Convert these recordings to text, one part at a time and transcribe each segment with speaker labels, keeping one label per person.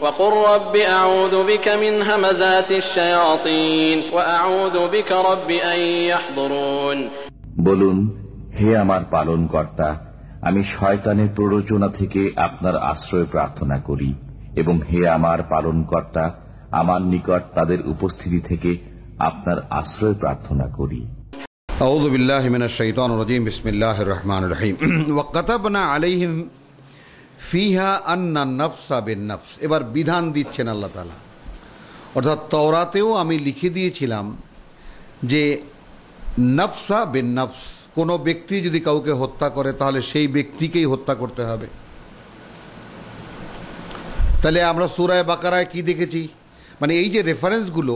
Speaker 1: বলুন হে আমার পালন কর্তা আমি শয়তানের প্ররোচনা থেকে আপনার আশ্রয় প্রার্থনা করি এবং হে আমার পালন কর্তা আমার নিকট তাদের উপস্থিতি থেকে আপনার আশ্রয় প্রার্থনা করি أعوذ بالله من الشيطان الرجيم بسم الله الرحمن الرحيم وكتبنا عليهم ফিহা আন্না নফসা বেন নফস এবার বিধান দিচ্ছেন আল্লাহ তালা অর্থাৎ তওরাতেও আমি লিখে দিয়েছিলাম যে নফসা বিন নফস কোনো ব্যক্তি যদি কাউকে হত্যা করে তাহলে সেই ব্যক্তিকেই হত্যা করতে হবে তাহলে আমরা সুরায় বাকারায় কি দেখেছি মানে এই যে রেফারেন্সগুলো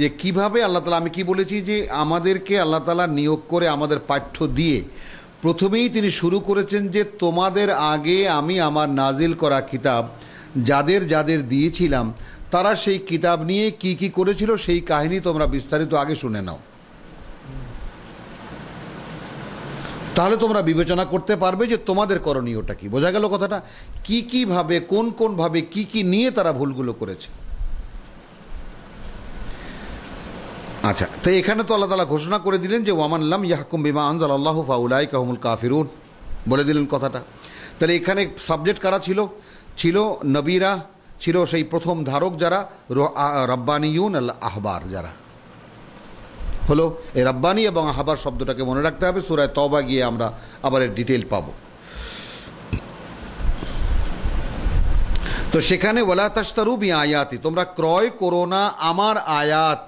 Speaker 1: যে কিভাবে আল্লাহ তালা আমি কি বলেছি যে আমাদেরকে আল্লাহ তালা নিয়োগ করে আমাদের পাঠ্য দিয়ে প্রথমেই তিনি শুরু করেছেন যে তোমাদের আগে আমি আমার নাজিল করা কিতাব যাদের যাদের দিয়েছিলাম তারা সেই কিতাব নিয়ে কি কি করেছিল সেই কাহিনী তোমরা বিস্তারিত আগে শুনে নাও তাহলে তোমরা বিবেচনা করতে পারবে যে তোমাদের করণীয়টা কি বোঝা গেল কথাটা কি কিভাবে কোন কোনভাবে কি কি নিয়ে তারা ভুলগুলো করেছে আচ্ছা তো এখানে তো আল্লাহ তালা ঘোষণা করে দিলেন যে লাম ইয়াহকুম বিমা আনজাল আল্লাহ ফাউলাই কাহমুল কাফিরুন বলে দিলেন কথাটা তাহলে এখানে সাবজেক্ট কারা ছিল ছিল নবীরা ছিল সেই প্রথম ধারক যারা রব্বানিউন আল আহবার যারা হলো এই রব্বানি এবং আহবার শব্দটাকে মনে রাখতে হবে সুরায় তবা গিয়ে আমরা আবার এর ডিটেল পাব তো সেখানে ওলা তাস্তারু বি আয়াতি তোমরা ক্রয় করো না আমার আয়াত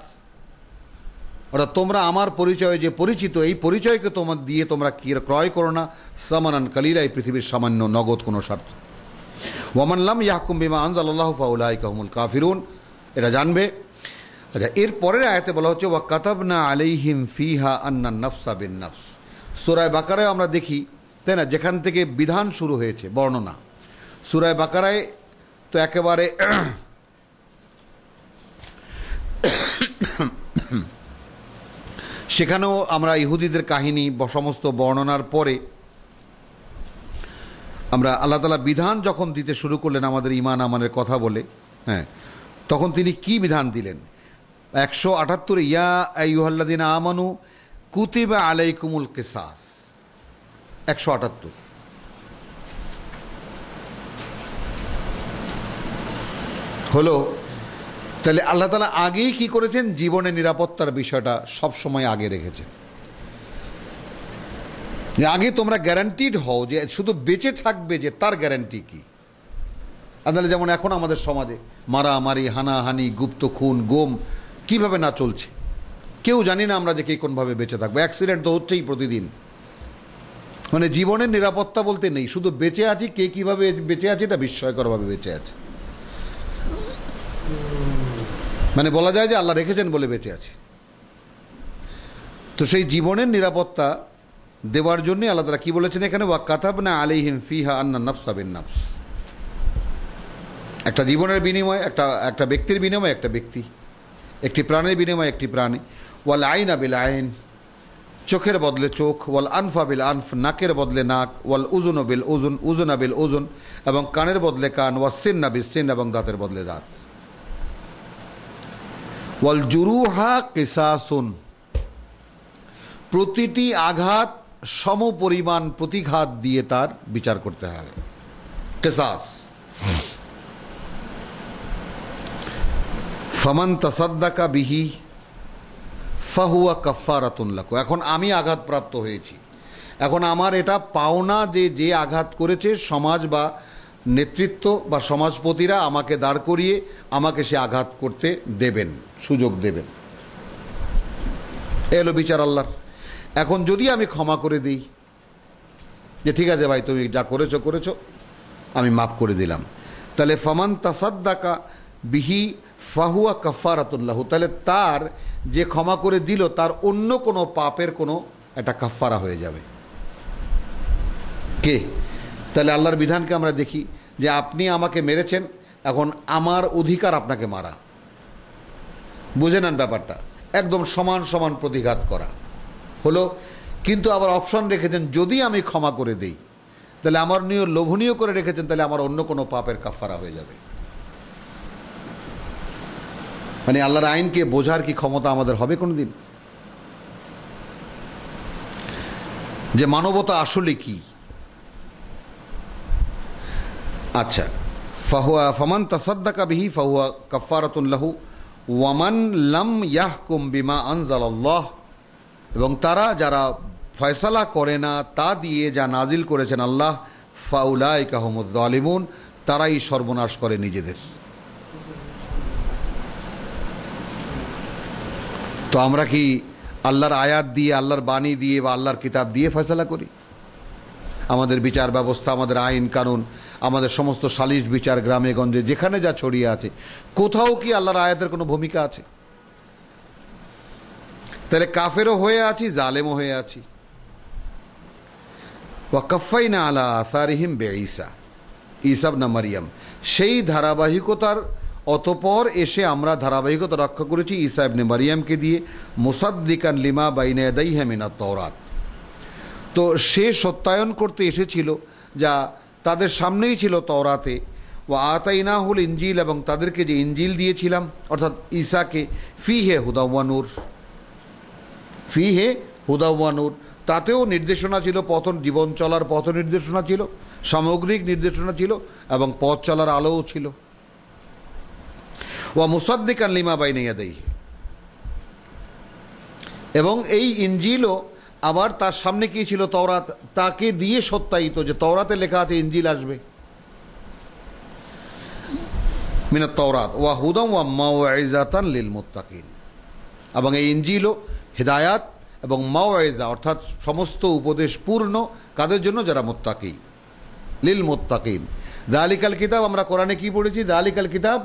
Speaker 1: অর্থাৎ তোমরা আমার পরিচয়ে যে পরিচিত এই পরিচয়কে তোমার দিয়ে তোমরা কি ক্রয় করো না সামানান কালিলা এই পৃথিবীর সামান্য নগদ কোনো স্বার্থ ওয়ামানলাম ইয়াহকুম বিমা আনজাল্লাহ ফাউলাই কাহমুল কাফিরুন এটা জানবে আচ্ছা এর পরের আয়াতে বলা হচ্ছে ওয়া না আলাইহিম ফিহা আন্না নফসা বিন নফস সুরায় বাকারায় আমরা দেখি তাই না যেখান থেকে বিধান শুরু হয়েছে বর্ণনা সুরায় বাকারায় তো একেবারে সেখানেও আমরা ইহুদিদের কাহিনী সমস্ত বর্ণনার পরে আমরা আল্লাহ তালা বিধান যখন দিতে শুরু করলেন আমাদের ইমান আমানের কথা বলে হ্যাঁ তখন তিনি কি বিধান দিলেন একশো আটাত্তর ইয়া দিন আমানু কুতিবা আলাইকুমুল কেসাস একশো আটাত্তর হলো তাহলে আল্লাহ তালা আগেই কি করেছেন জীবনে নিরাপত্তার বিষয়টা সব সময় আগে রেখেছেন যে আগে তোমরা গ্যারান্টিড হও যে শুধু বেঁচে থাকবে যে তার গ্যারান্টি কি তাহলে যেমন এখন আমাদের সমাজে মারামারি হানাহানি গুপ্ত খুন গোম কিভাবে না চলছে কেউ জানি না আমরা যে কে কোনভাবে বেঁচে থাকবো অ্যাক্সিডেন্ট তো হচ্ছেই প্রতিদিন মানে জীবনের নিরাপত্তা বলতে নেই শুধু বেঁচে আছি কে কীভাবে বেঁচে আছে এটা বিস্ময়করভাবে বেঁচে আছে মানে বলা যায় যে আল্লাহ রেখেছেন বলে বেঁচে আছে তো সেই জীবনের নিরাপত্তা দেওয়ার জন্যে আল্লাহ তারা কী বলেছেন এখানে ওয়া কাতাব না হিম ফিহা আন্না নফসাবিন নফস একটা জীবনের বিনিময় একটা একটা ব্যক্তির বিনিময় একটা ব্যক্তি একটি প্রাণের বিনিময় একটি প্রাণী ওয়াল আইন আবিল আইন চোখের বদলে চোখ ওয়াল আনফ আবিল আনফ নাকের বদলে নাক ওয়াল উজুন বিল উজুন উজুন আবিল উজুন এবং কানের বদলে কান ওয়া সিন বিল সিন এবং দাঁতের বদলে দাঁত ওয়াল জুরুহা কেসাসুন প্রতিটি আঘাত সম পরিমাণ প্রতিঘাত দিয়ে তার বিচার করতে হবে কেসাস ফমান তাসাদ্দাকা বিহি ফাহুয়া কাফারাতুল্লাহ এখন আমি আঘাতপ্রাপ্ত হয়েছি এখন আমার এটা পাওনা যে যে আঘাত করেছে সমাজ বা নেতৃত্ব বা সমাজপতিরা আমাকে দাঁড় করিয়ে আমাকে সে আঘাত করতে দেবেন সুযোগ দেবেন এলো বিচার আল্লাহর এখন যদি আমি ক্ষমা করে দিই যে ঠিক আছে ভাই তুমি যা করেছো করেছো আমি মাফ করে দিলাম তাহলে ফমান তাসাদ্দাকা বিহি ফাহুয়া কফারাতুল্লাহ তাহলে তার যে ক্ষমা করে দিল তার অন্য কোনো পাপের কোনো একটা কাফারা হয়ে যাবে কে তাহলে আল্লাহর বিধানকে আমরা দেখি যে আপনি আমাকে মেরেছেন এখন আমার অধিকার আপনাকে মারা বুঝে নেন ব্যাপারটা একদম সমান সমান প্রতিঘাত করা হলো কিন্তু আবার অপশন রেখেছেন যদি আমি ক্ষমা করে দেই তাহলে আমার নিয়ে লোভনীয় করে রেখেছেন তাহলে আমার অন্য কোনো পাপের কাফারা হয়ে যাবে মানে আল্লাহর আইনকে বোঝার কি ক্ষমতা আমাদের হবে কোনো দিন যে মানবতা আসলে কী আচ্ছা ফাহুয়া ফমান তাসাদ্দাকা বিহি ফাহুয়া লাহু ওয়ামান লাম ইয়াহকুম বিমা আনজালাল্লাহ এবং তারা যারা ফয়সালা করে না তা দিয়ে যা নাজিল করেছেন আল্লাহ ফাউলাই কাহমুদ আলিমুন তারাই সর্বনাশ করে নিজেদের তো আমরা কি আল্লাহর আয়াত দিয়ে আল্লাহর বাণী দিয়ে বা আল্লাহর কিতাব দিয়ে ফয়সলা করি আমাদের বিচার ব্যবস্থা আমাদের আইন কানুন আমাদের সমস্ত সালিশ বিচার গ্রামে গঞ্জে যেখানে যা ছড়িয়ে আছে কোথাও কি আল্লাহর আয়াতের কোনো ভূমিকা আছে তাহলে কাফেরও হয়ে আছি জালেমও হয়ে আছি না আলা আসারিহিম বে ইসা ইসাব না মারিয়াম সেই ধারাবাহিকতার অতপর এসে আমরা ধারাবাহিকতা রক্ষা করেছি ইসা ইবনে মারিয়ামকে দিয়ে মুসাদ্দিকান লিমা বাইনাদাই হ্যামিনা তওরাত তো সে সত্যায়ন করতে এসেছিল যা তাদের সামনেই ছিল তওরাতে ও হল ইঞ্জিল এবং তাদেরকে যে ইঞ্জিল দিয়েছিলাম অর্থাৎ ঈশাকে ফি হে হুদাওয়ানুর ফি হে হুদাওয়ানুর তাতেও নির্দেশনা ছিল পথ জীবন চলার পথ নির্দেশনা ছিল সামগ্রিক নির্দেশনা ছিল এবং পথ চলার আলোও ছিল ও মুসাদ্দিকান আনলিমা বাইনাইয়া দেই এবং এই ইঞ্জিলও আবার তার সামনে কি ছিল তওরাত তাকে দিয়ে সত্যায়িত যে তওরাতে লেখা আছে ইঞ্জিল আসবে মিনা তওরাত ওয়া হুদম ওয়া মাওয়াইজাতান লিল মুত্তাকিন এবং এই ইঞ্জিলও হেদায়াত এবং মাওয়াইজা অর্থাৎ সমস্ত উপদেশ পূর্ণ কাদের জন্য যারা মোত্তাকি লিল মোত্তাকিন দালিকাল কিতাব আমরা কোরআনে কি পড়েছি দালিকাল কিতাব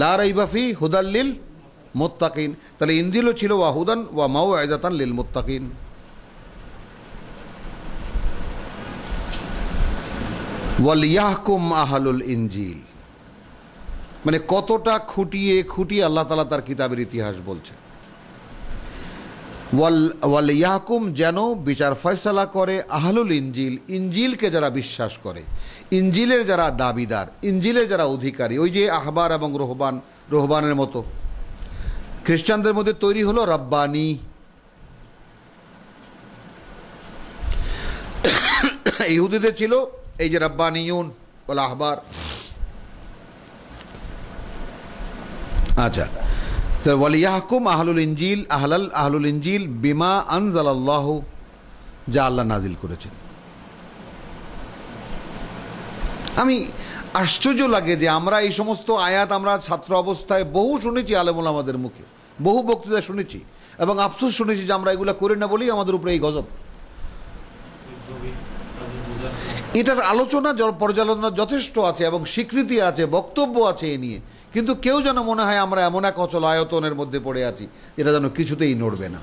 Speaker 1: লার ইবাফি হুদাল লিল মোত্তাকিন তাহলে ইন্দিলও ছিল ওয়াহুদান ওয়া মাও আয়জাতান লিল মোত্তাকিন ওয়ালিয়াহকুম ইয়াহকুম আহালুল ইঞ্জিল মানে কতটা খুঁটিয়ে খুঁটিয়ে আল্লাহ তালা তার কিতাবের ইতিহাস বলছে ওয়াল ইয়াহকুম যেন বিচার ফয়সলা করে আহলুল ইঞ্জিল ইঞ্জিলকে যারা বিশ্বাস করে ইঞ্জিলের যারা দাবিদার ইঞ্জিলের যারা অধিকারী ওই যে আহবার এবং রোহবান রোহবানের মতো খ্রিস্টানদের মধ্যে তৈরি হলো রব্বানি ইহুদিদের ছিল এই যে রব্বানিয়ন ওলা আহবার আচ্ছা ওয়ালিয়াহকুম আহলুল ইঞ্জিল আহলাল আহলুল ইঞ্জিল বিমা আনজাল আল্লাহ যা আল্লাহ নাজিল করেছেন আমি আশ্চর্য লাগে যে আমরা এই সমস্ত আয়াত আমরা ছাত্র অবস্থায় বহু শুনেছি আলেমুল আমাদের মুখে বহু বক্তৃতা শুনেছি এবং আফসোস শুনেছি যে আমরা এগুলো করি না বলেই আমাদের উপরে এই গজব এটার আলোচনা পর্যালোচনা যথেষ্ট আছে এবং স্বীকৃতি আছে বক্তব্য আছে এ নিয়ে কিন্তু কেউ যেন মনে হয় আমরা এমন এক অচল আয়তনের মধ্যে পড়ে আছি এটা যেন কিছুতেই নড়বে না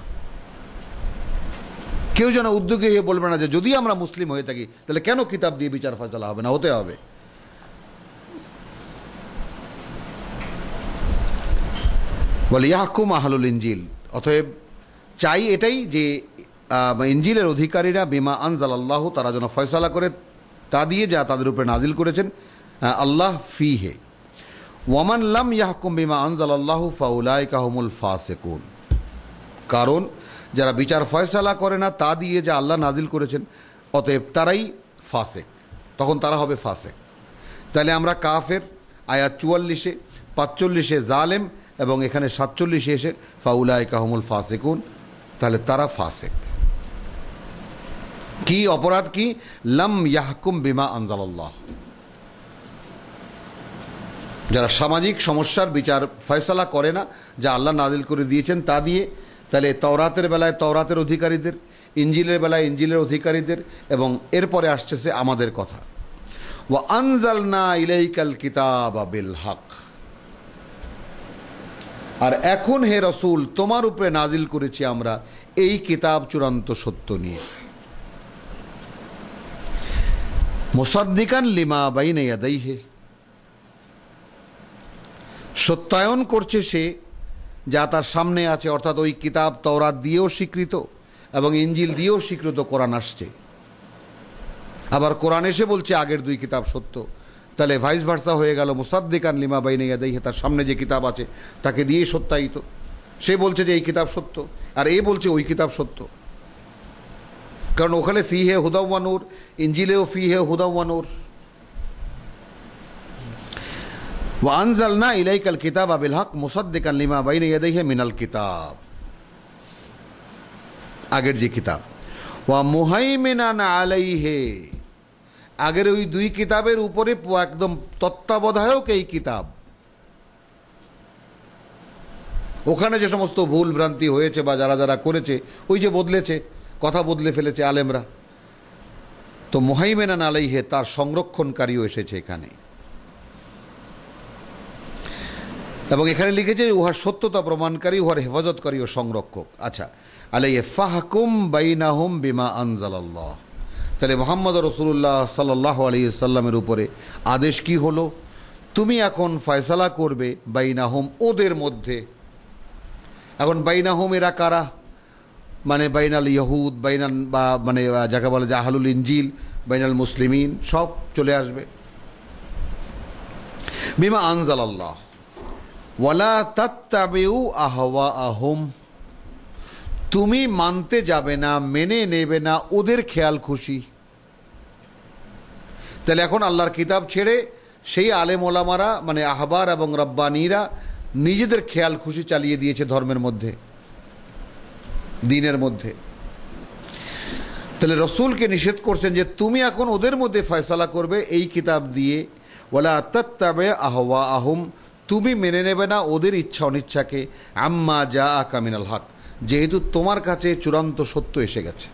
Speaker 1: কেউ যেন উদ্যোগে হয়ে বলবে না যে যদি আমরা মুসলিম হয়ে থাকি তাহলে কেন কিতাব দিয়ে বিচার ফাইসলা হবে না হতে হবে বলে ইয়াহকুম আহলুল ইঞ্জিল অতএব চাই এটাই যে ইঞ্জিলের অধিকারীরা বিমা আনজাল আল্লাহ তারা যেন ফয়সালা করে তা দিয়ে যা তাদের উপরে নাজিল করেছেন আল্লাহ ফি হে ওয়ামান লাম ইয়াহকুম বিমা আল্লাহ ফাউলাই কাহমুল ফাসেকুন কারণ যারা বিচার ফয়সালা করে না তা দিয়ে যা আল্লাহ নাজিল করেছেন অতএব তারাই ফাসেক তখন তারা হবে ফাসেক তাহলে আমরা কাফের আয়াত চুয়াল্লিশে পাঁচচল্লিশে জালেম এবং এখানে সাতচল্লিশে এসে ফাউলায় কাহমুল ফাসেকুন তাহলে তারা ফাসেক কি অপরাধ কি লম ইয়াহকুম বিমা আনজাল্লাহ যারা সামাজিক সমস্যার বিচার ফয়সলা করে না যা আল্লাহ নাজিল করে দিয়েছেন তা দিয়ে তাহলে তওরাতের বেলায় তওরাতের অধিকারীদের ইঞ্জিলের বেলায় ইঞ্জিলের অধিকারীদের এবং এরপরে আসছে আমাদের কথা ও আনজাল না ইলাইকাল কিতাব আবিল হক আর এখন হে রসুল তোমার উপরে নাজিল করেছি আমরা এই কিতাব চূড়ান্ত সত্য নিয়ে মুসাদ্দিকান লিমা বাইনে হে সত্যায়ন করছে সে যা তার সামনে আছে অর্থাৎ ওই কিতাব তওরাত দিয়েও স্বীকৃত এবং ইঞ্জিল দিয়েও স্বীকৃত কোরআন আসছে আবার কোরআন এসে বলছে আগের দুই কিতাব সত্য তাহলে ভাইস ভার্সা হয়ে গেল মুসাদ্দিকান লিমা বাইনে ইয়াদাইহে তার সামনে যে কিতাব আছে তাকে দিয়েই সত্যায়িত সে বলছে যে এই কিতাব সত্য আর এ বলছে ওই কিতাব সত্য কারণ ওখানে ফি হে হুদাওয়ানুর ইঞ্জিলেও ফি হে হুদাওয়ানুর ওয়ানজাল না ইলাইকাল কিতাব আবিল হক মুসদ্দিকান লিমা বাইন ইয়াদাইহি মিনাল কিতাব আগের যে কিতাব ওয়া মুহাইমিনান আলাইহে আগের ওই দুই কিতাবের উপরে একদম তত্ত্বাবধায়ক এই কিতাব ওখানে যে সমস্ত ভুল ভ্রান্তি হয়েছে বা যারা যারা করেছে ওই যে বদলেছে কথা বদলে ফেলেছে আলেমরা তো মোহাইমেনান আলাইহে তার সংরক্ষণকারীও এসেছে এখানে এবং এখানে লিখেছে উহার সত্যতা প্রমাণকারী উহার হেফাজতকারী ও সংরক্ষক আচ্ছা আলাইহে ফাহকুম বাইনাহুম বিমা আনজালাল্লাহ তাহলে মোহাম্মদ রসুল্লাহ সাল্লাহ আলী সাল্লামের উপরে আদেশ কি হলো তুমি এখন ফয়সালা করবে বাইনাহুম ওদের মধ্যে এখন বাইনাহুম এরা কারা মানে বাইনাল ইহুদ বাইনাল বা মানে যাকে বলে জাহালুল ইঞ্জিল বাইনাল মুসলিমিন সব চলে আসবে বিমা আনজাল আল্লাহ ওয়ালা তাত্তাবিউ আহওয়া আহম তুমি মানতে যাবে না মেনে নেবে না ওদের খেয়াল খুশি তাহলে এখন আল্লাহর কিতাব ছেড়ে সেই আলে মোলামারা মানে আহবার এবং রব্বানীরা নিজেদের খেয়াল খুশি চালিয়ে দিয়েছে ধর্মের মধ্যে দিনের মধ্যে তাহলে রসুলকে নিষেধ করছেন যে তুমি এখন ওদের মধ্যে ফয়সালা করবে এই কিতাব দিয়ে বলে আত্মাবে আহওয়া আহম তুমি মেনে নেবে না ওদের ইচ্ছা অনিচ্ছাকে আম্মা যা কামিনাল হক যেহেতু তোমার কাছে চূড়ান্ত সত্য এসে গেছে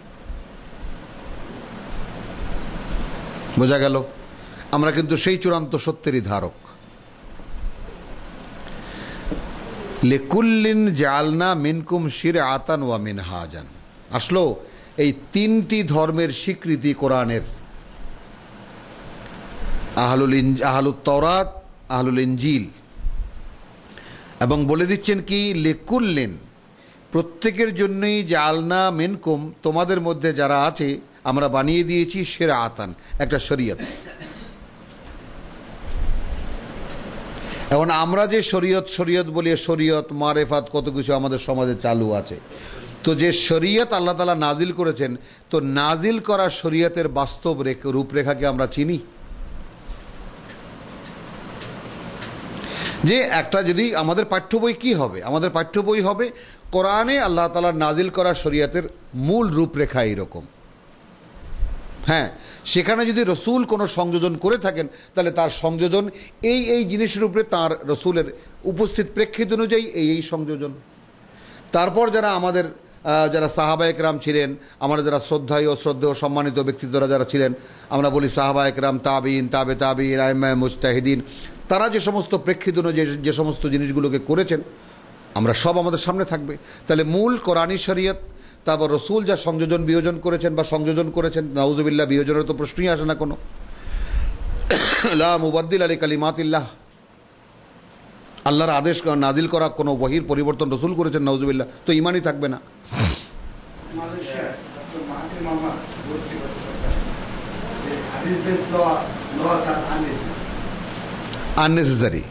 Speaker 1: বোঝা গেল আমরা কিন্তু সেই চূড়ান্ত সত্যেরই ধারক লেকুল্লিন জালনা মিনকুম শিরে আতান ওয়া মিন হাজান আসলো এই তিনটি ধর্মের স্বীকৃতি কোরআনের আহলুল ইন আহলুত তরাত আহলুল ইঞ্জিল এবং বলে দিচ্ছেন কি লেকুল্লিন প্রত্যেকের জন্যই জালনা মিনকুম তোমাদের মধ্যে যারা আছে আমরা বানিয়ে দিয়েছি সেরা আতান একটা শরীয়ত এখন আমরা যে শরীয়ত শরীয়ত বলি শরীয়ত মারেফাত কত কিছু আমাদের সমাজে চালু আছে তো যে শরীয়ত আল্লাহ তালা নাজিল করেছেন তো নাজিল করা শরীয়তের বাস্তব রূপরেখাকে আমরা চিনি যে একটা যদি আমাদের পাঠ্য বই কী হবে আমাদের পাঠ্য বই হবে কোরআনে আল্লাহ তালা নাজিল করা শরীয়তের মূল রূপরেখা এইরকম হ্যাঁ সেখানে যদি রসুল কোনো সংযোজন করে থাকেন তাহলে তার সংযোজন এই এই জিনিসের উপরে তার রসুলের উপস্থিত প্রেক্ষিত অনুযায়ী এই এই সংযোজন তারপর যারা আমাদের যারা সাহাবা একরাম ছিলেন আমরা যারা শ্রদ্ধায় ও সম্মানিত ব্যক্তিত্বরা যারা ছিলেন আমরা বলি সাহাবা একরাম তাবিন তাবে তাবিন আইমা মুস্তাহিদিন তারা যে সমস্ত প্রেক্ষিত অনুযায়ী যে সমস্ত জিনিসগুলোকে করেছেন আমরা সব আমাদের সামনে থাকবে তাহলে মূল কোরআনী শরীয়ত তারপর রসুল যা সংযোজন বিয়োজন করেছেন বা সংযোজন করেছেন নাউজুবিল্লাহ বিয়োজনের তো প্রশ্নই আসে না কোনো লা মুবাদ্দিল আলী কালিমাতিল্লাহ আল্লাহর আদেশ নাজিল করা কোনো বহির পরিবর্তন রসুল করেছেন নওজুবিল্লাহ তো ইমানই থাকবে না আননেসেসারি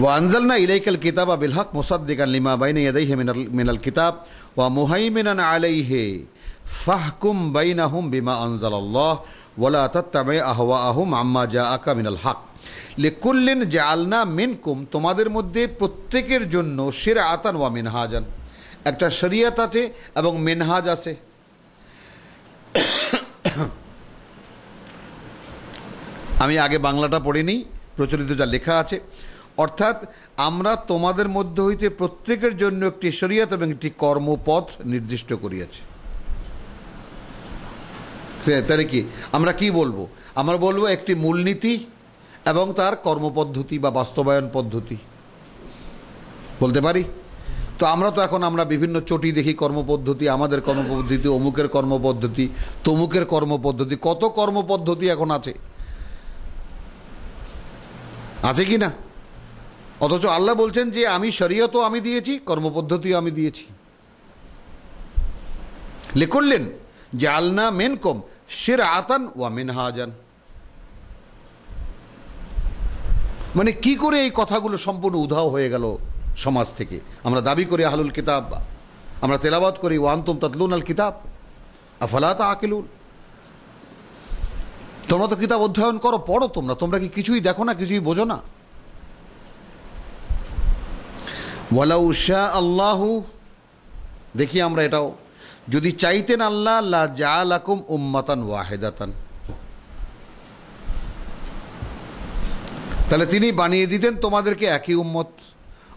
Speaker 1: ওয়ানজালনা ইলাইকাল কিতাবা বিলহক মুসাদ্দিকান লিমা বাইনে ইয়াদাইহি মিনাল মিনাল কিতাব ওয়া মুহাইমিনান আলাইহি ফাহকুম বাইনাহুম বিমা আনজালাল্লাহ ওয়ালা তাত্তাবি আহওয়াআহুম আম্মা জাআকা মিনাল হক লিকুল্লিন জাআলনা মিনকুম তোমাদের মধ্যে প্রত্যেকের জন্য শিরআতান ওয়া মিনহাজান একটা শরিয়ত আছে এবং মিনহাজ আছে আমি আগে বাংলাটা পড়িনি প্রচলিত যা লেখা আছে অর্থাৎ আমরা তোমাদের মধ্য হইতে প্রত্যেকের জন্য একটি শরিয়ত এবং একটি কর্মপথ নির্দিষ্ট করিয়াছি তাহলে কি আমরা কি বলবো আমরা বলবো একটি মূলনীতি এবং তার কর্মপদ্ধতি বা বাস্তবায়ন পদ্ধতি বলতে পারি তো আমরা তো এখন আমরা বিভিন্ন চটি দেখি কর্মপদ্ধতি আমাদের কর্মপদ্ধতি অমুকের কর্মপদ্ধতি তমুকের কর্মপদ্ধতি কত কর্মপদ্ধতি এখন আছে আছে কি না অথচ আল্লাহ বলছেন যে আমি শরীয়তও আমি দিয়েছি কর্মপদ্ধতিও আমি দিয়েছি করলেন যে আলনা মেন কম সের আতান ওয়া হাজান মানে কি করে এই কথাগুলো সম্পূর্ণ উধাও হয়ে গেল সমাজ থেকে আমরা দাবি করি আহলুল কিতাব আমরা তেলাবাদ করি ওয়ান্তম তাতলুন আল কিতাব আফলাত তা আকিলুন তোমরা তো কিতাব অধ্যয়ন করো পড়ো তোমরা তোমরা কি কিছুই দেখো না কিছুই বোঝো না ওয়ালাউ শাহ আল্লাহু দেখি আমরা এটাও যদি চাইতেন আল্লাহ আল্লাহ যা লাকুম উম্মাতান ওয়াহেদাতান তাহলে তিনি বানিয়ে দিতেন তোমাদেরকে একই উম্মত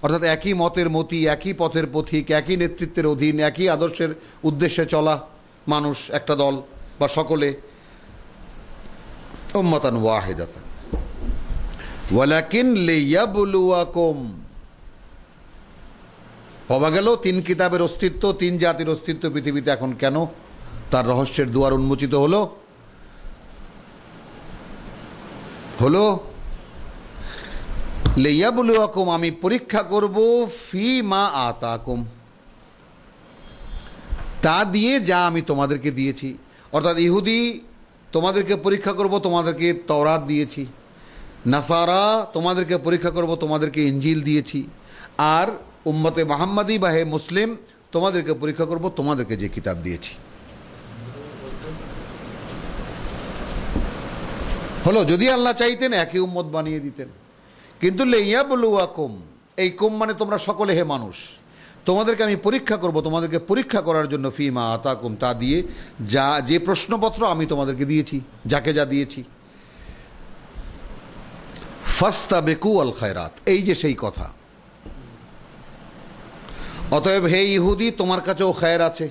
Speaker 1: অর্থাৎ একই মতের মতি একই পথের পথিক একই নেতৃত্বের অধীন একই আদর্শের উদ্দেশ্যে চলা মানুষ একটা দল বা সকলে উম্মাতান ওয়াহেদাতান ওয়ালাকিন লিয়াবলুয়াকুম পাওয়া গেল তিন কিতাবের অস্তিত্ব তিন জাতির অস্তিত্ব পৃথিবীতে এখন কেন তার রহস্যের দুয়ার উন্মোচিত হলো হলো লেয়াবুলুয়াকুম আমি পরীক্ষা করব ফি মা আতাকুম তা দিয়ে যা আমি তোমাদেরকে দিয়েছি অর্থাৎ ইহুদি তোমাদেরকে পরীক্ষা করব তোমাদেরকে তওরাত দিয়েছি নাসারা তোমাদেরকে পরীক্ষা করব তোমাদেরকে ইঞ্জিল দিয়েছি আর উম্মতে মাহাম্মাদি বা হে মুসলিম তোমাদেরকে পরীক্ষা করব তোমাদেরকে যে কিতাব দিয়েছি হলো যদি আল্লাহ চাইতেন একই উম্মত বানিয়ে দিতেন কিন্তু লেইয়া বলুয়া কুম এই কুম মানে তোমরা সকলে হে মানুষ তোমাদেরকে আমি পরীক্ষা করব তোমাদেরকে পরীক্ষা করার জন্য ফিমা আতাকুম তা দিয়ে যা যে প্রশ্নপত্র আমি তোমাদেরকে দিয়েছি যাকে যা দিয়েছি ফাস্তা বেকু আল খায়রাত এই যে সেই কথা অতএব হে ইহুদি তোমার কাছেও খায়ের আছে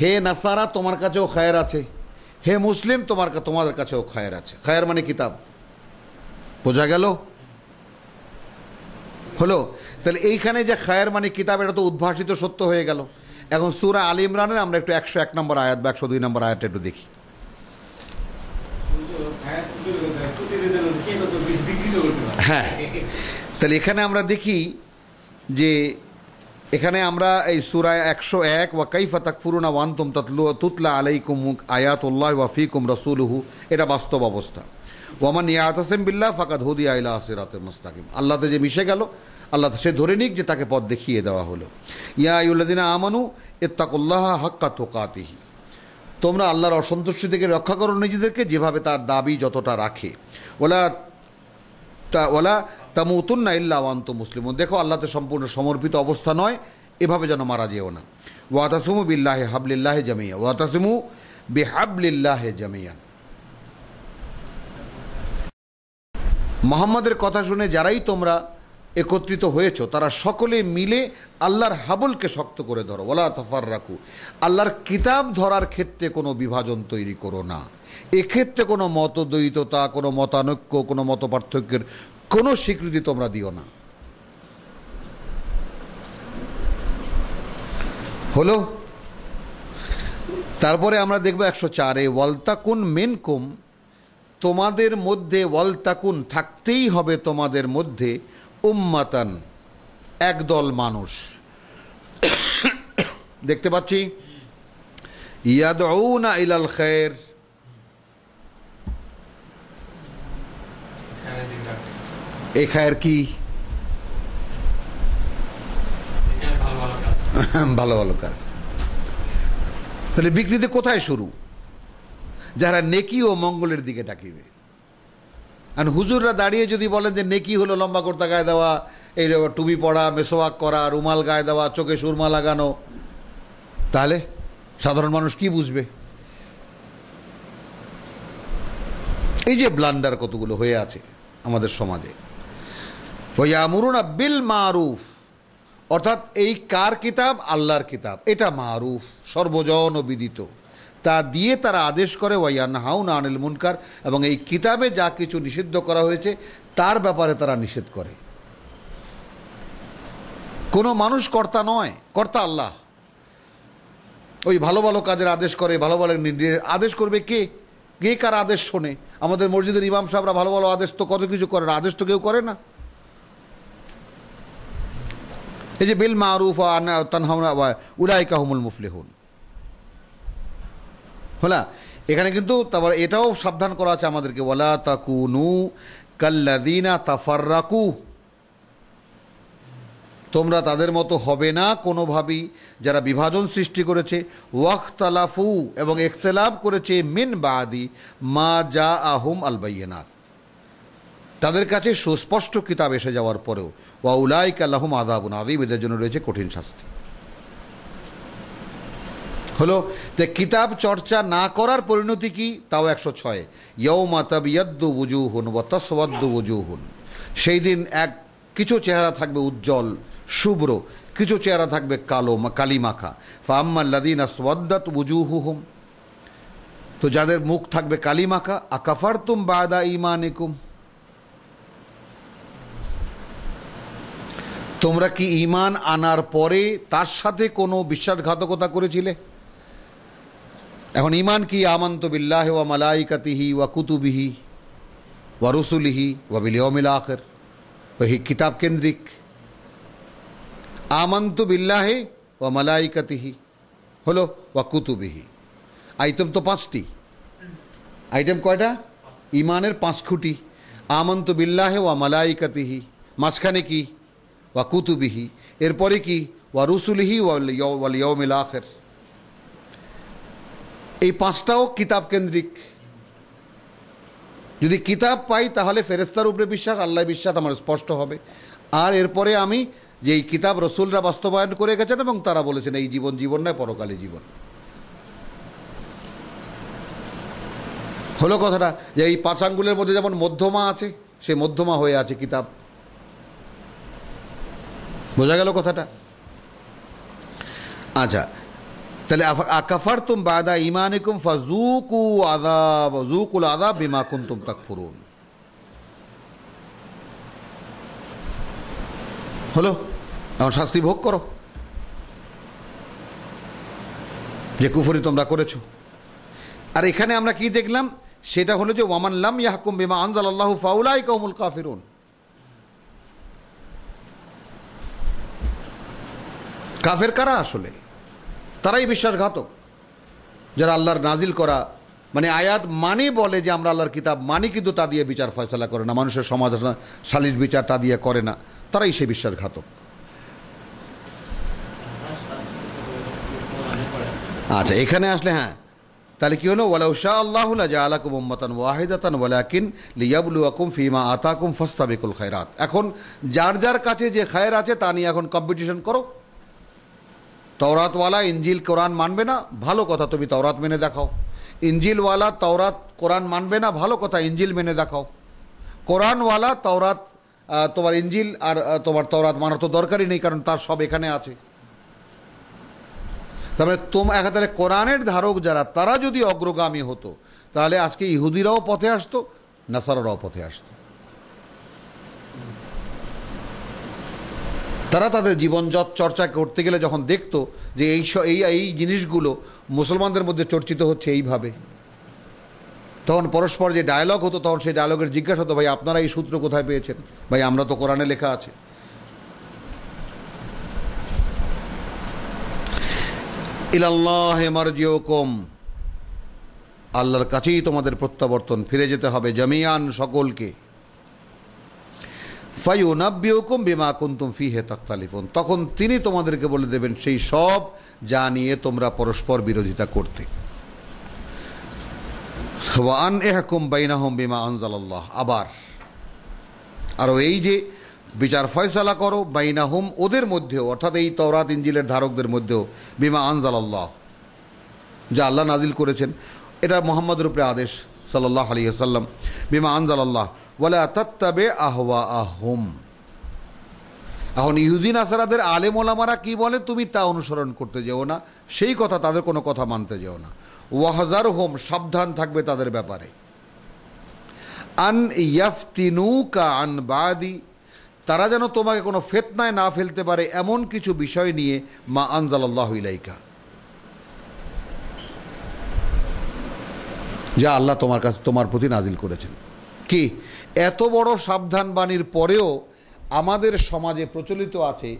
Speaker 1: হে নাসারা তোমার কাছেও খায়ের আছে হে মুসলিম তোমার তোমাদের কাছেও খায়ের আছে খায়ের মানে কিতাব বোঝা গেল হলো তাহলে এইখানে যে খায়ের মানে কিতাব এটা তো উদ্ভাসিত সত্য হয়ে গেল এখন সুরা আল ইমরানের আমরা একটু একশো এক নম্বর আয়াত বা একশো দুই নম্বর আয়াতটা একটু দেখি হ্যাঁ তাহলে এখানে আমরা দেখি যে এখানে আমরা এই সুরায় একশো এক ওয়া কাইফা তাকফুরুনা ওয়ান্তুম তাতলু তুতলা আলাইকুম আয়াতুল্লাহ ওয়াফিকুম রসুলহু এটা বাস্তব অবস্থা ওয়ামান আসেম বিল্লাহ ফাকাদ হুদি আইলা আসিরাতে মুস্তাকিম আল্লাহতে যে মিশে গেল আল্লাহ সে ধরে নিক যে তাকে পথ দেখিয়ে দেওয়া হলো ইয়া ইউল্লাদিনা আমানু উল্লাহ হাক্কা তোকাতিহি তোমরা আল্লাহর অসন্তুষ্টি থেকে রক্ষা করো নিজেদেরকে যেভাবে তার দাবি যতটা রাখে ওলা তা ওলা না ইল্লা ওয়ান্ত মুসলিমুন দেখো আল্লাহতে সম্পূর্ণ সমর্পিত অবস্থা নয় এভাবে যেন মারা যেও না ওয়াতাসুমু বিল্লাহে হাবলিল্লাহে জামিয়া ওয়াতাসুমু হাবলিল্লাহে জামিয়ান মোহাম্মদের কথা শুনে যারাই তোমরা একত্রিত হয়েছ তারা সকলে মিলে আল্লাহর হাবলকে শক্ত করে ধরো ওলা তফার রাখু আল্লাহর কিতাব ধরার ক্ষেত্রে কোনো বিভাজন তৈরি করো না এক্ষেত্রে কোনো মতদ্বৈততা কোনো মতানৈক্য কোনো মত পার্থক্যের কোনো স্বীকৃতি তোমরা দিও না হলো তারপরে আমরা দেখব একশো চারে ওয়ালতাকুন মেনকুম তোমাদের মধ্যে ওয়ালতাকুন থাকতেই হবে তোমাদের মধ্যে উম্মাতান একদল মানুষ দেখতে পাচ্ছি ইয়াদ ইলাল খের এখায়ের কি ভালো ভালো কাজ তাহলে বিকৃতি কোথায় শুরু যারা নেকি ও মঙ্গলের দিকে ডাকিবে আর হুজুররা দাঁড়িয়ে যদি বলেন যে নেকি হলো লম্বা কর্তা গায়ে দেওয়া এই টুবি পড়া মেসোয়াক করা রুমাল গায়ে দেওয়া চোখে সুরমা লাগানো তাহলে সাধারণ মানুষ কি বুঝবে এই যে ব্লান্ডার কতগুলো হয়ে আছে আমাদের সমাজে ওয়ামুরুনা বিল মারুফ অর্থাৎ এই কার কিতাব আল্লাহর কিতাব এটা মারুফ সর্বজন বিদিত তা দিয়ে তারা আদেশ করে ওয়াইয়ান হাউন আনিল মুনকার এবং এই কিতাবে যা কিছু নিষিদ্ধ করা হয়েছে তার ব্যাপারে তারা নিষেধ করে কোনো মানুষ কর্তা নয় কর্তা আল্লাহ ওই ভালো ভালো কাজের আদেশ করে ভালো ভালো আদেশ করবে কে কে কার আদেশ শোনে আমাদের মসজিদের ইমাম সাহেবরা ভালো ভালো আদেশ তো কত কিছু করে আদেশ তো কেউ করে না এই যে বিল মারুফ তানহাউনা উলাই কাহমুল হন হলা এখানে কিন্তু তারপর এটাও সাবধান করা আছে আমাদেরকে ওলা তাকুনু কাল্লাদিনা রাকু তোমরা তাদের মতো হবে না কোনোভাবেই যারা বিভাজন সৃষ্টি করেছে ওয়াখতালাফু এবং এখতলাফ করেছে মিন বাদি মা যা আহম আলবাইয়েনাথ তাদের কাছে সুস্পষ্ট কিতাব এসে যাওয়ার পরেও ওয়া উলাইক আল্লাহম আদাবুন আদিম এদের জন্য রয়েছে কঠিন শাস্তি হলো তে কিতাব চর্চা না করার পরিণতি কি তাও একশো ছয় ইয়ৌমা বুজু বুজুহুন বা তসবাদ্দু হুন সেই দিন এক কিছু চেহারা থাকবে উজ্জ্বল শুভ্র কিছু চেহারা থাকবে কালো কালী মাখা ফাম্মাল্লাদিন আসওয়াদ্দাত হুম তো যাদের মুখ থাকবে কালী মাখা আকাফার তুম বাদা ইমানিকুম তোমরা কি ইমান আনার পরে তার সাথে কোনো বিশ্বাসঘাতকতা করেছিলে এখন ইমান কি আমন্ত বিল্লাহ ওয়া মালাইকাতিহি ওয়া কুতুবিহি ওয়া রসুলিহি ওয়া বিলিয়মিল আখের ওহি কিতাব কেন্দ্রিক আমন্ত বিল্লাহে ওয়া মালাইকাতিহি হলো ওয়া কুতুবিহি আইটেম তো পাঁচটি আইটেম কয়টা ইমানের পাঁচ খুঁটি আমন্ত বিল্লাহে ওয়া মালাইকাতিহি মাঝখানে কি ওয়া কুতুবিহি এরপরে কি ওয়া রুসুলিহি ওয়াল ইয়মিল আখের এই পাঁচটাও কিতাব কেন্দ্রিক যদি কিতাব পাই তাহলে ফেরেস্তার উপরে বিশ্বাস আল্লাহ বিশ্বাস আমার স্পষ্ট হবে আর এরপরে আমি যে এই কিতাব রসুলরা বাস্তবায়ন করে গেছেন এবং তারা বলেছেন এই জীবন জীবন নয় পরকালে জীবন হলো কথাটা যে এই পাঁচ আঙ্গুলের মধ্যে যেমন মধ্যমা আছে সে মধ্যমা হয়ে আছে কিতাব বোঝা গেল কথাটা আচ্ছা তাহলে আকাফার তুম বাদা ইমানিকুম ফাজুকু আদাব জুকুল আদাব বিমা কুন্তুম তাক ফুরুন হলো এখন শাস্তি ভোগ করো যে কুফরি তোমরা করেছো আর এখানে আমরা কি দেখলাম সেটা হলো যে ওয়ামান লাম ইয়াহকুম বিমা আনজাল আল্লাহ ফাউলাই কৌমুল কাফিরুন কাফের কারা আসলে তারাই বিশ্বাসঘাতক যারা আল্লাহর নাজিল করা মানে আয়াত মানে বলে যে আমরা আল্লাহর কিতাব মানে কিন্তু তা দিয়ে বিচার ফয়সলা করে না মানুষের সমাজ সালিশ বিচার তা দিয়ে করে না তারাই সে বিশ্বাসঘাতক আচ্ছা এখানে আসলে হ্যাঁ তাহলে কি হলো ওয়ালা উশাহ আল্লাহ জা আলাকুম উম্মতান ওয়াহিদাতান ওয়ালাকিন লিয়াবলু আকুম ফিমা আতাকুম ফস্তাবিকুল খায়রাত এখন যার যার কাছে যে খায়ের আছে তা নিয়ে এখন কম্পিটিশন করো তওরাতওয়ালা ইঞ্জিল কোরআন মানবে না ভালো কথা তুমি তওরাত মেনে দেখাও ইঞ্জিলওয়ালা তওরাত কোরআন মানবে না ভালো কথা ইঞ্জিল মেনে দেখাও কোরআনওয়ালা তওরাত তোমার ইঞ্জিল আর তোমার তওরাত মানার তো দরকারই নেই কারণ তার সব এখানে আছে তারপরে মানে তোম একা তাহলে কোরআনের ধারক যারা তারা যদি অগ্রগামী হতো তাহলে আজকে ইহুদিরাও পথে আসতো নাসারারাও পথে আসতো তারা তাদের জীবন চর্চা করতে গেলে যখন দেখত যে এই এই এই জিনিসগুলো মুসলমানদের মধ্যে চর্চিত হচ্ছে এইভাবে তখন পরস্পর যে ডায়ালগ হতো তখন সেই ডায়ালগের জিজ্ঞাসা হতো ভাই আপনারা এই সূত্র কোথায় পেয়েছেন ভাই আমরা তো কোরআনে লেখা আছে ইলাল্লাহ আল্লাহর কাছেই তোমাদের প্রত্যাবর্তন ফিরে যেতে হবে জমিয়ান সকলকে ফাইউনাব্বিউকুম বিমা কুন্তুম ফিহে তাখতালিফুন তখন তিনি তোমাদেরকে বলে দেবেন সেই সব যা নিয়ে তোমরা পরস্পর বিরোধিতা করতে ওয়ান এহকুম বাইনাহম বিমা আনজালাল্লাহ আবার আরও এই যে বিচার ফয়সালা করো বাইনাহুম ওদের মধ্যেও অর্থাৎ এই তওরাত ইঞ্জিলের ধারকদের মধ্যেও বিমা আনজালাল্লাহ যা আল্লাহ নাজিল করেছেন এটা মোহাম্মদের উপরে আদেশ সাল্লাহ আলিয়া সাল্লাম বিমা আনজালাল্লাহ বলে আতাত্তাবে আহওয়া আহম এখন ইহুদিন আসারাদের আলেম ওলামারা কি বলে তুমি তা অনুসরণ করতে যেও না সেই কথা তাদের কোনো কথা মানতে যেও না ওয়াহাজার হোম সাবধান থাকবে তাদের ব্যাপারে আন ইয়াফতিনুকা আন বাদি তারা যেন তোমাকে কোনো ফেতনায় না ফেলতে পারে এমন কিছু বিষয় নিয়ে মা আনজাল্লাহ ইলাইকা যা আল্লাহ তোমার কাছে তোমার প্রতি নাজিল করেছেন কি এত বড় সাবধান বাণীর পরেও আমাদের সমাজে প্রচলিত আছে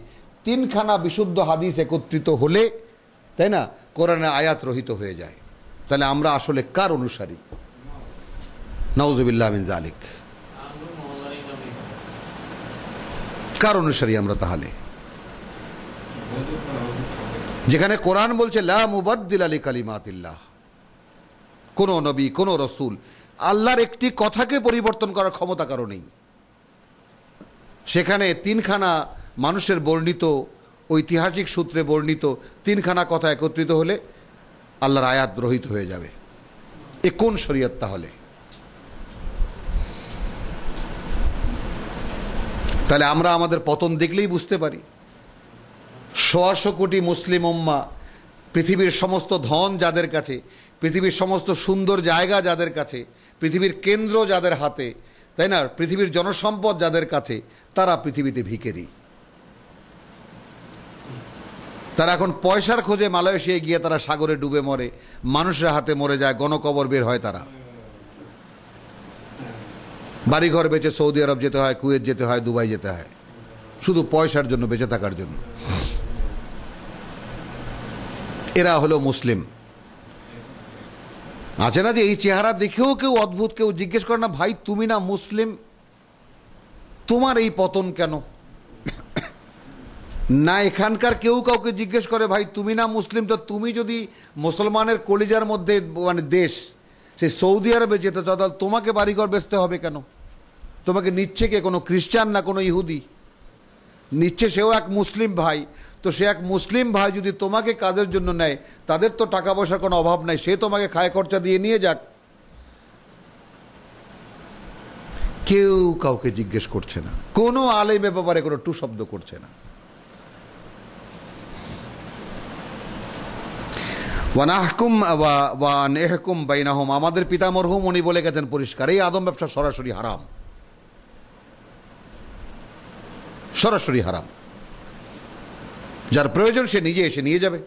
Speaker 1: তিনখানা বিশুদ্ধ হাদিস একত্রিত হলে তাই না কোরআনে আয়াত রহিত হয়ে যায় তাহলে আমরা আসলে কার অনুসারী নওজবিল্লা মিন জালিক কার অনুসারী আমরা তাহলে যেখানে কোরআন বলছে লা মুবাদ্দিল আলী কালিমাতিল্লাহ কোনো নবী কোনো রসুল আল্লাহর একটি কথাকে পরিবর্তন করার ক্ষমতা কারো নেই সেখানে তিনখানা মানুষের বর্ণিত ঐতিহাসিক সূত্রে বর্ণিত তিনখানা কথা একত্রিত হলে আল্লাহর আয়াত রহিত হয়ে যাবে এ কোন শরীয়ত তাহলে তাহলে আমরা আমাদের পতন দেখলেই বুঝতে পারি সোয়াশো কোটি মুসলিম ওম্মা পৃথিবীর সমস্ত ধন যাদের কাছে পৃথিবীর সমস্ত সুন্দর জায়গা যাদের কাছে পৃথিবীর কেন্দ্র যাদের হাতে তাই না পৃথিবীর জনসম্পদ যাদের কাছে তারা পৃথিবীতে ভিকেরি তারা এখন পয়সার খোঁজে মালয়েশিয়ায় গিয়ে তারা সাগরে ডুবে মরে মানুষের হাতে মরে যায় গণকবর বের হয় তারা বাড়িঘর বেঁচে সৌদি আরব যেতে হয় কুয়েত যেতে হয় দুবাই যেতে হয় শুধু পয়সার জন্য বেঁচে থাকার জন্য এরা হলো মুসলিম আছে না যে এই চেহারা দেখেও কেউ অদ্ভুত কেউ জিজ্ঞেস করে না ভাই তুমি না মুসলিম তোমার এই পতন কেন না এখানকার কেউ কাউকে জিজ্ঞেস করে ভাই তুমি না মুসলিম তো তুমি যদি মুসলমানের কলিজার মধ্যে মানে দেশ সেই সৌদি আরবে যেতে চাও তাহলে তোমাকে বাড়িঘর বেচতে হবে কেন তোমাকে নিচ্ছে কে কোনো খ্রিস্টান না কোনো ইহুদি নিচ্ছে সেও এক মুসলিম ভাই তো সে এক মুসলিম ভাই যদি তোমাকে কাজের জন্য নেয় তাদের তো টাকা পয়সার কোনো অভাব নাই সে তোমাকে খায় খরচা দিয়ে নিয়ে যাক কেউ কাউকে জিজ্ঞেস করছে না কোনো আলেমে ব্যাপারে কোনো টু শব্দ করছে না ওয়ানাহকুম ওয়ান এহকুম বাইনাহম আমাদের পিতা মরহুম উনি বলে গেছেন পরিষ্কার এই আদম ব্যবসা সরাসরি হারাম সরাসরি হারাম যার প্রয়োজন সে নিজে এসে নিয়ে যাবে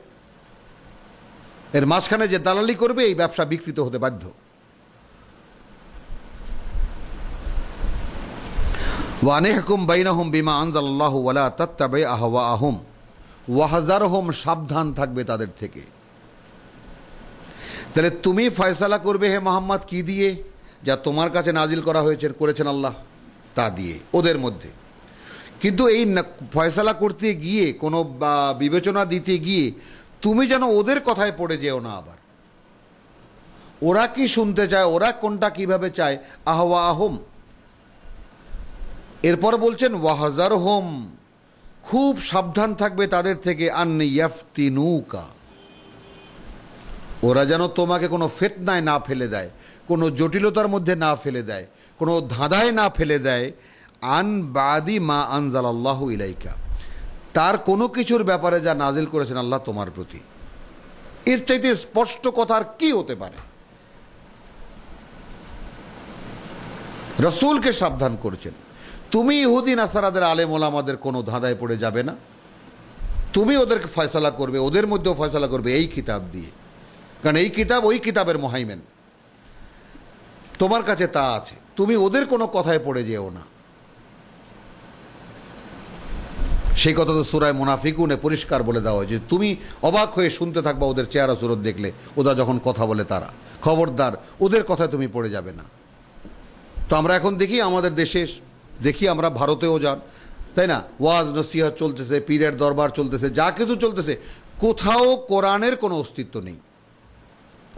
Speaker 1: এর মাঝখানে যে দালালি করবে এই ব্যবসা বিকৃত হতে বাধ্য ওয়ানেহকুম বাইনাহুম বিমা আনজাল্লাহ ওয়ালা তত্তাবে আহওয়া আহম ওয়াহাজার হোম সাবধান থাকবে তাদের থেকে তাহলে তুমি ফয়সালা করবে হে মোহাম্মদ কি দিয়ে যা তোমার কাছে নাজিল করা হয়েছে করেছেন আল্লাহ তা দিয়ে ওদের মধ্যে কিন্তু এই ফয়সালা করতে গিয়ে কোনো বিবেচনা দিতে গিয়ে তুমি যেন ওদের কথায় পড়ে যেও না আবার ওরা কি শুনতে চায় ওরা কোনটা কিভাবে চায় আহওয়া আহম এরপর বলছেন ওয়াহাজার হোম খুব সাবধান থাকবে তাদের থেকে আন নৌকা ওরা যেন তোমাকে কোনো ফেতনায় না ফেলে দেয় কোনো জটিলতার মধ্যে না ফেলে দেয় কোনো ধাঁধায় না ফেলে দেয় আন বাদি মা আনজাল আল্লাহ ইলাইকা তার কোনো কিছুর ব্যাপারে যা নাজিল করেছেন আল্লাহ তোমার প্রতি এর চাইতে স্পষ্ট কথার কি হতে পারে রসুলকে সাবধান করছেন তুমি ইহুদিন আসারাদের আলেম ওলামাদের কোনো ধাঁধায় পড়ে যাবে না তুমি ওদেরকে ফয়সলা করবে ওদের মধ্যেও ফয়সলা করবে এই কিতাব দিয়ে কারণ এই কিতাব ওই কিতাবের মহাইমেন তোমার কাছে তা আছে তুমি ওদের কোনো কথায় পড়ে যেও না সেই কথা তো সুরায় মোনাফিকুনে পরিষ্কার বলে দেওয়া যে তুমি অবাক হয়ে শুনতে থাকবা ওদের চেহারা সুরত দেখলে ওরা যখন কথা বলে তারা খবরদার ওদের কথায় তুমি পড়ে যাবে না তো আমরা এখন দেখি আমাদের দেশে দেখি আমরা ভারতেও যান তাই না ওয়াজ নসিহত চলতেছে পীরের দরবার চলতেছে যা কিছু চলতেছে কোথাও কোরআনের কোনো অস্তিত্ব নেই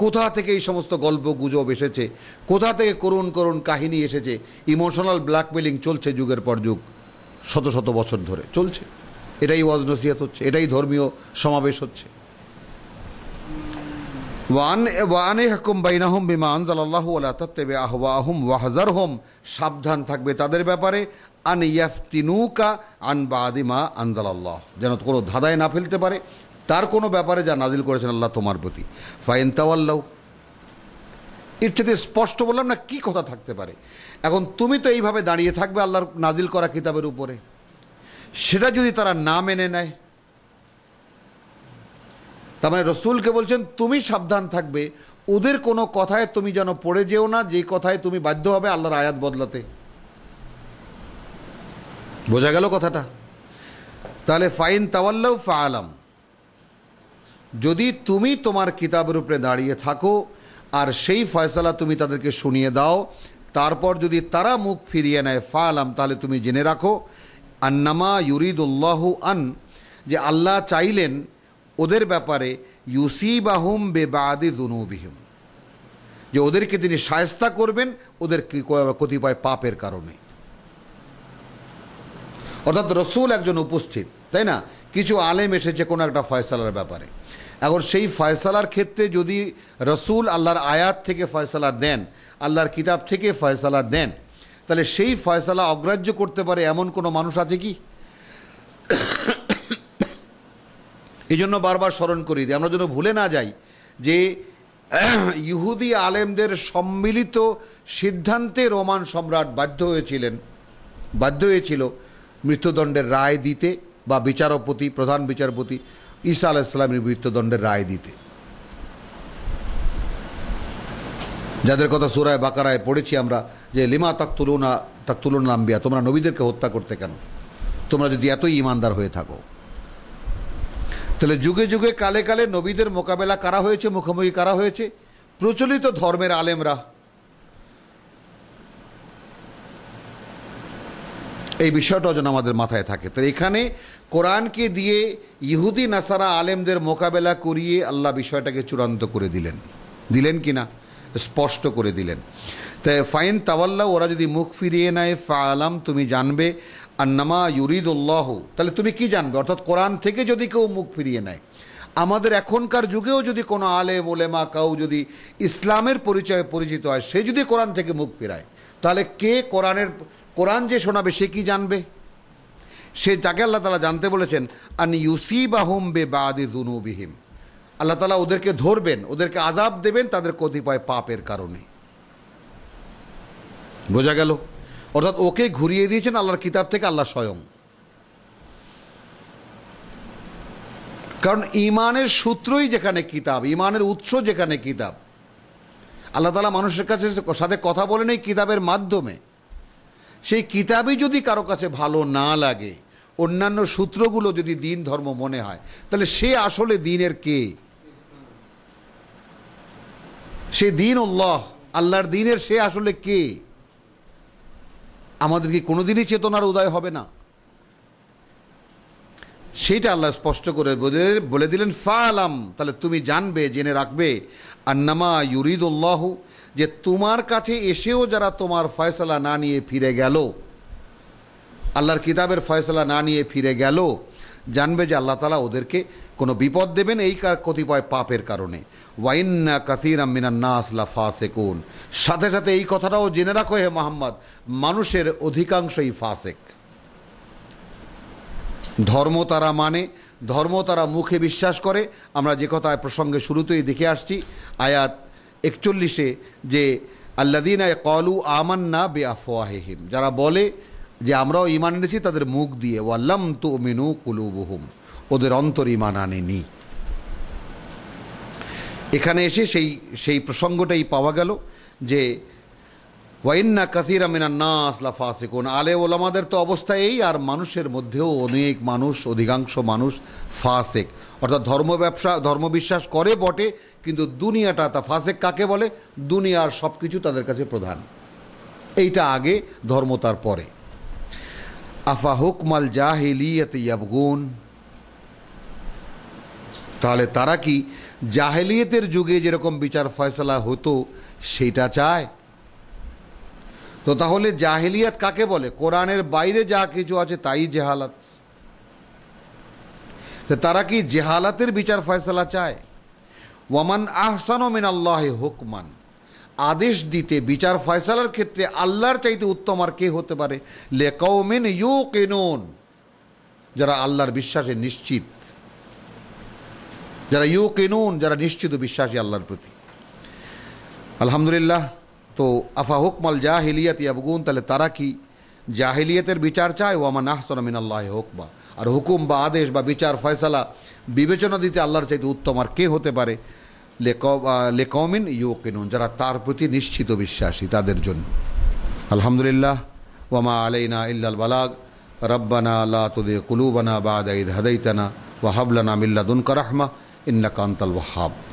Speaker 1: কোথা থেকে এই সমস্ত গল্প গুজব এসেছে কোথা থেকে করুণ করুণ কাহিনী এসেছে ইমোশনাল ব্ল্যাকমেলিং চলছে যুগের পর যুগ শত শত বছর ধরে চলছে এটাই ওয়াজ নসিহত হচ্ছে এটাই ধর্মীয় সমাবেশ হচ্ছে ওয়ান ওয়ানে হকুম বাইনাহম বিমা আনজাল আল্লাহ আল্লাহ তত্তেবে আহবা আহম হোম সাবধান থাকবে তাদের ব্যাপারে আন ইয়াফতিনুকা আন বাদিমা আনজাল আল্লাহ যেন কোনো ধাঁধায় না ফেলতে পারে তার কোনো ব্যাপারে যা নাজিল করেছেন আল্লাহ তোমার প্রতি ফাইনতাওয়াল্লাহ এর চেয়ে স্পষ্ট বললাম না কি কথা থাকতে পারে এখন তুমি তো এইভাবে দাঁড়িয়ে থাকবে আল্লাহর নাজিল করা কিতাবের উপরে সেটা যদি তারা না মেনে নেয় তার মানে রসুলকে বলছেন তুমি সাবধান থাকবে ওদের কোনো কথায় তুমি যেন পড়ে যেও না যে কথায় তুমি বাধ্য হবে আল্লাহর আয়াত বদলাতে বোঝা গেল কথাটা তাহলে ফাইন তাওয়াল্লাউ ফা আলাম যদি তুমি তোমার কিতাবের উপরে দাঁড়িয়ে থাকো আর সেই ফয়সালা তুমি তাদেরকে শুনিয়ে দাও তারপর যদি তারা মুখ ফিরিয়ে নেয় ফালাম তাহলে তুমি জেনে রাখো আন্নামা ইউরিদুল্লাহু আন যে আল্লাহ চাইলেন ওদের ব্যাপারে ইউসিবাহুম বাদি দুনুবিহম যে ওদেরকে তিনি সায়স্তা করবেন ওদের কতিপয় পাপের কারণে অর্থাৎ রসুল একজন উপস্থিত তাই না কিছু আলেম এসেছে কোনো একটা ফয়সালার ব্যাপারে এখন সেই ফয়সালার ক্ষেত্রে যদি রসুল আল্লাহর আয়াত থেকে ফয়সালা দেন আল্লাহর কিতাব থেকে ফয়সালা দেন তাহলে সেই ফয়সালা অগ্রাহ্য করতে পারে এমন কোনো মানুষ আছে কি এই জন্য বারবার স্মরণ করি দিই আমরা যেন ভুলে না যাই যে ইহুদি আলেমদের সম্মিলিত সিদ্ধান্তে রোমান সম্রাট বাধ্য হয়েছিলেন বাধ্য হয়েছিল মৃত্যুদণ্ডের রায় দিতে বা বিচারপতি প্রধান বিচারপতি ঈসা ইসলামের মৃত্যুদণ্ডের রায় দিতে যাদের কথা সুরায় বাকারায় পড়েছি আমরা যে লিমা তাকতুলুনা তাকতুলুন আম্বিয়া তোমরা নবীদেরকে হত্যা করতে কেন তোমরা যদি এতই ইমানদার হয়ে থাকো তাহলে যুগে যুগে কালে কালে নবীদের মোকাবেলা কারা হয়েছে মুখোমুখি কারা হয়েছে প্রচলিত ধর্মের আলেমরা এই বিষয়টা যেন আমাদের মাথায় থাকে তো এখানে কোরআনকে দিয়ে ইহুদি নাসারা আলেমদের মোকাবেলা করিয়ে আল্লাহ বিষয়টাকে চূড়ান্ত করে দিলেন দিলেন কি না স্পষ্ট করে দিলেন তাই ফাইন তাওয়াল্লা ওরা যদি মুখ ফিরিয়ে নেয় ফা আলাম তুমি জানবে আন্নামা ইউরিদুল্লাহ তাহলে তুমি কি জানবে অর্থাৎ কোরআন থেকে যদি কেউ মুখ ফিরিয়ে নেয় আমাদের এখনকার যুগেও যদি কোনো আলে ওলেমা কাউ যদি ইসলামের পরিচয়ে পরিচিত হয় সে যদি কোরআন থেকে মুখ ফেরায় তাহলে কে কোরআনের কোরআন যে শোনাবে সে কি জানবে সে তাকে আল্লাহ তালা জানতে বলেছেন আন ইউসি হোম বে বাদি দুনুবিহিম আল্লাহ তালা ওদেরকে ধরবেন ওদেরকে আজাব দেবেন তাদের কতিপয় পাপের কারণে বোঝা গেল অর্থাৎ ওকে ঘুরিয়ে দিয়েছেন আল্লাহর কিতাব থেকে আল্লাহ স্বয়ং কারণ ইমানের সূত্রই যেখানে কিতাব ইমানের উৎস যেখানে কিতাব আল্লাহ তালা মানুষের কাছে সাথে কথা বলেন এই কিতাবের মাধ্যমে সেই কিতাবই যদি কারো কাছে ভালো না লাগে অন্যান্য সূত্রগুলো যদি দিন ধর্ম মনে হয় তাহলে সে আসলে দিনের কে সে দিন উল্লাহ আল্লাহর দিনের সে আসলে কে আমাদের কি কোনোদিনই চেতনার উদয় হবে না সেটা আল্লাহ স্পষ্ট করে বলে দিলেন ফা আলাম তাহলে তুমি জানবে জেনে রাখবে আন্নামা ইউরিদুল্লাহ যে তোমার কাছে এসেও যারা তোমার ফয়সলা না নিয়ে ফিরে গেল আল্লাহর কিতাবের ফয়সলা না নিয়ে ফিরে গেল জানবে যে আল্লাহ তালা ওদেরকে কোনো বিপদ দেবেন এই কতিপয় পাপের কারণে ওয়াইন্না কাসির আমিনা আসলা ফাসেকুন সাথে সাথে এই কথাটাও জেনে রাখো হে মোহাম্মদ মানুষের অধিকাংশই ফাসেক ধর্ম তারা মানে ধর্ম তারা মুখে বিশ্বাস করে আমরা যে কথা প্রসঙ্গে শুরুতেই দেখে আসছি আয়াত একচল্লিশে যে আল্লাদিন কলু আমান্না বে আফোয়াহিম যারা বলে যে আমরাও ইমান এনেছি তাদের মুখ দিয়ে ওয়াল্লাম তো মিনু কুলুবহুম ওদের অন্তর ইমান আনেনি এখানে এসে সেই সেই প্রসঙ্গটাই পাওয়া গেল যে ওয়াইন্না কাসিরা মিনান্নাস লাফাসিকুন আলে ওলামাদের তো অবস্থা এই আর মানুষের মধ্যেও অনেক মানুষ অধিকাংশ মানুষ ফাসেক অর্থাৎ ধর্ম ব্যবসা ধর্মবিশ্বাস করে বটে কিন্তু দুনিয়াটা তা ফাসেক কাকে বলে দুনিয়ার সব কিছু তাদের কাছে প্রধান এইটা আগে ধর্ম তার পরে আফা হুকমাল জাহেলিয়াত ইয়াবগুন তাহলে তারা কি জাহেলিয়তের যুগে যেরকম বিচার ফয়সলা হতো সেটা চায় তো তাহলে জাহেলিয়াত কাকে বলে কোরআনের বাইরে যা কিছু আছে তাই জেহালাত তারা কি জেহালাতের বিচার ফয়সলা চায় ওয়ামান আহসান মিন আল্লাহ হুকমান আদেশ দিতে বিচার ফয়সালার ক্ষেত্রে আল্লাহর চাইতে উত্তম আর কে হতে পারে লে কৌমেন ইউ কেনুন যারা আল্লাহর বিশ্বাসে নিশ্চিত যারা ইউ কেনুন যারা নিশ্চিত বিশ্বাসী আল্লাহর প্রতি আলহামদুলিল্লাহ তো আফা হুকমাল যা জাহিলিয়াত ইয়াবগুন তাহলে তারা কি জাহিলিয়াতের বিচার চায় ও আমার নাহসন মিন আল্লাহ হোক বা আর হুকুম বা আদেশ বা বিচার ফয়সালা বিবেচনা দিতে আল্লাহর চাইতে উত্তম আর কে হতে পারে لیکومن یوکین جا تارتی نشچ وشاسی تر الحمد للہ وما علینا اللہ البلاغ ربنا اللہ تدلوبنا باد حدیتنا و حب لنا مل دن کرم القانت الحاب